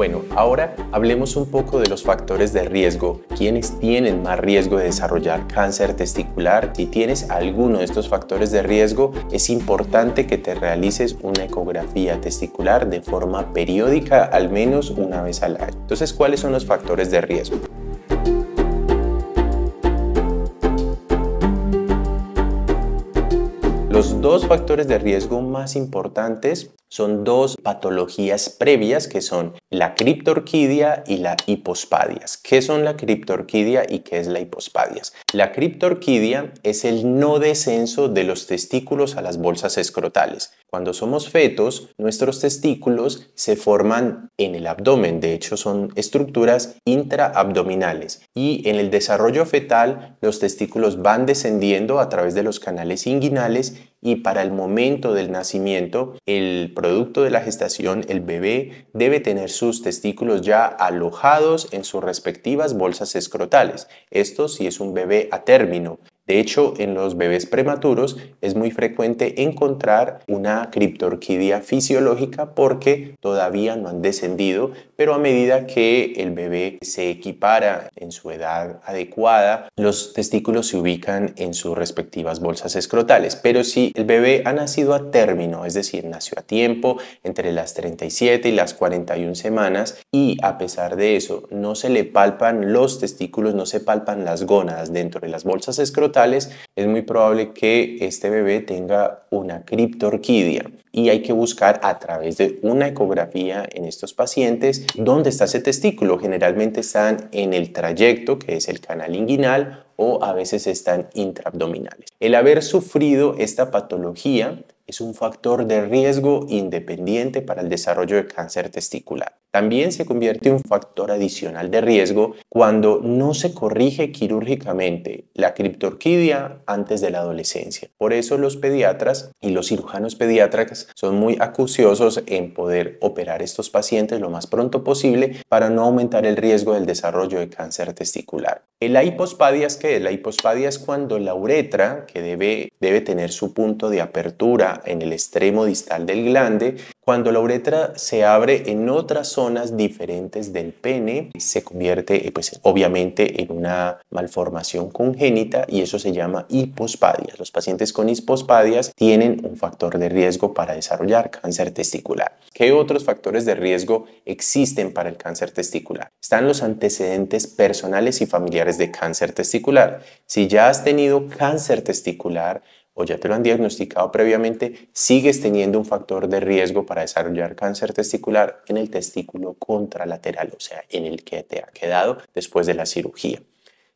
Bueno, ahora hablemos un poco de los factores de riesgo. ¿Quiénes tienen más riesgo de desarrollar cáncer testicular? Si tienes alguno de estos factores de riesgo, es importante que te realices una ecografía testicular de forma periódica, al menos una vez al año. Entonces, ¿cuáles son los factores de riesgo? Los dos factores de riesgo más importantes son dos patologías previas que son la criptorquidia y la hipospadias. ¿Qué son la criptorquidia y qué es la hipospadias? La criptorquidia es el no descenso de los testículos a las bolsas escrotales. Cuando somos fetos, nuestros testículos se forman en el abdomen, de hecho son estructuras intraabdominales y en el desarrollo fetal los testículos van descendiendo a través de los canales inguinales y para el momento del nacimiento, el producto de la gestación, el bebé, debe tener sus testículos ya alojados en sus respectivas bolsas escrotales. Esto si es un bebé a término. De hecho, en los bebés prematuros es muy frecuente encontrar una criptorquidia fisiológica porque todavía no han descendido, pero a medida que el bebé se equipara en su edad adecuada, los testículos se ubican en sus respectivas bolsas escrotales. Pero si el bebé ha nacido a término, es decir, nació a tiempo entre las 37 y las 41 semanas y a pesar de eso no se le palpan los testículos, no se palpan las gónadas dentro de las bolsas escrotales, es muy probable que este bebé tenga una criptorquidia y hay que buscar a través de una ecografía en estos pacientes dónde está ese testículo. Generalmente están en el trayecto, que es el canal inguinal, o a veces están intraabdominales. El haber sufrido esta patología es un factor de riesgo independiente para el desarrollo de cáncer testicular. También se convierte en un factor adicional de riesgo cuando no se corrige quirúrgicamente la criptorquidia antes de la adolescencia. Por eso los pediatras y los cirujanos pediatras son muy acuciosos en poder operar estos pacientes lo más pronto posible para no aumentar el riesgo del desarrollo de cáncer testicular. La hipospadia es la hipospadia es cuando la uretra, que debe tener su punto de apertura en el extremo distal del glande, cuando la uretra se abre en otras zonas diferentes del pene, se convierte eh, pues, obviamente en una malformación congénita y eso se llama hipospadia. Los pacientes con hipospadias tienen un factor de riesgo para desarrollar cáncer testicular. ¿Qué otros factores de riesgo existen para el cáncer testicular? Están los antecedentes personales y familiares de cáncer testicular. Si ya has tenido cáncer testicular, o ya te lo han diagnosticado previamente, sigues teniendo un factor de riesgo para desarrollar cáncer testicular en el testículo contralateral, o sea, en el que te ha quedado después de la cirugía.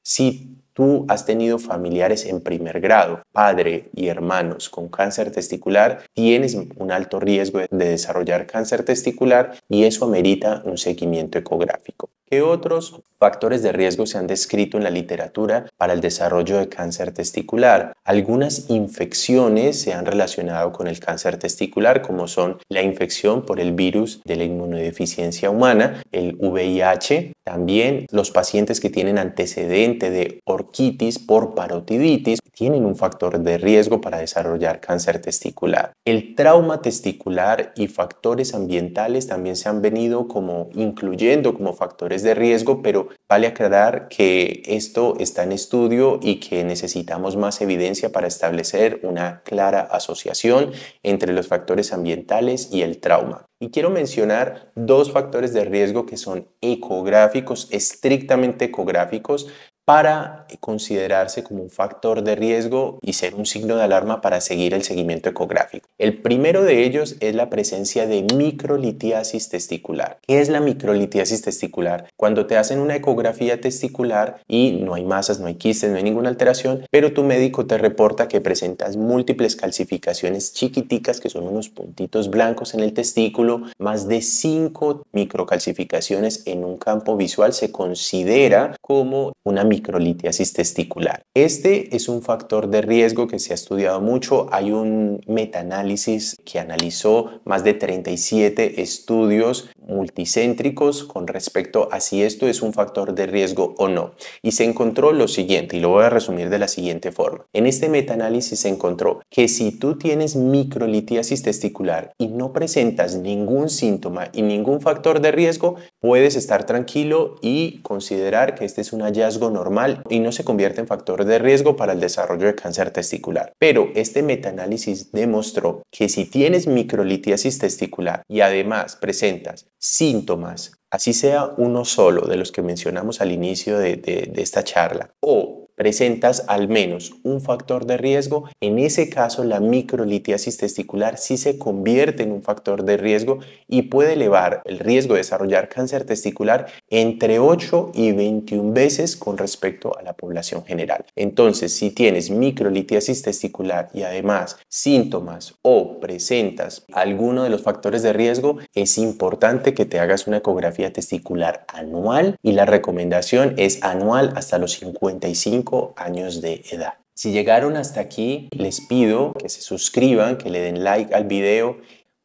Si tú has tenido familiares en primer grado, padre y hermanos con cáncer testicular, tienes un alto riesgo de desarrollar cáncer testicular y eso amerita un seguimiento ecográfico. ¿Qué otros factores de riesgo se han descrito en la literatura para el desarrollo de cáncer testicular? Algunas infecciones se han relacionado con el cáncer testicular, como son la infección por el virus de la inmunodeficiencia humana, el VIH, también los pacientes que tienen antecedente de orquitis por parotiditis tienen un factor de riesgo para desarrollar cáncer testicular. El trauma testicular y factores ambientales también se han venido como incluyendo como factores de riesgo, pero vale aclarar que esto está en estudio y que necesitamos más evidencia para establecer una clara asociación entre los factores ambientales y el trauma. Y quiero mencionar dos factores de riesgo que son ecográficos, estrictamente ecográficos, para considerarse como un factor de riesgo y ser un signo de alarma para seguir el seguimiento ecográfico. El primero de ellos es la presencia de microlitiasis testicular. ¿Qué es la microlitiasis testicular? Cuando te hacen una ecografía testicular y no hay masas, no hay quistes, no hay ninguna alteración, pero tu médico te reporta que presentas múltiples calcificaciones chiquiticas que son unos puntitos blancos en el testículo, más de 5 microcalcificaciones en un campo visual se considera como una microlitiasis testicular. Este es un factor de riesgo que se ha estudiado mucho. Hay un metaanálisis que analizó más de 37 estudios multicéntricos con respecto a si esto es un factor de riesgo o no. Y se encontró lo siguiente, y lo voy a resumir de la siguiente forma. En este metaanálisis se encontró que si tú tienes microlitiasis testicular y no presentas ningún síntoma y ningún factor de riesgo, puedes estar tranquilo y considerar que este es un hallazgo normal y no se convierte en factor de riesgo para el desarrollo de cáncer testicular. Pero este metaanálisis demostró que si tienes microlitiasis testicular y además presentas síntomas, así sea uno solo de los que mencionamos al inicio de, esta charla, o presentas al menos un factor de riesgo, en ese caso la microlitiasis testicular sí se convierte en un factor de riesgo y puede elevar el riesgo de desarrollar cáncer testicular entre 8 y 21 veces con respecto a la población general. Entonces, si tienes microlitiasis testicular y además síntomas o presentas alguno de los factores de riesgo, es importante que te hagas una ecografía testicular anual y la recomendación es anual hasta los 55 años de edad. Si llegaron hasta aquí, les pido que se suscriban, que le den like al video.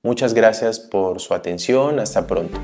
Muchas gracias por su atención. Hasta pronto.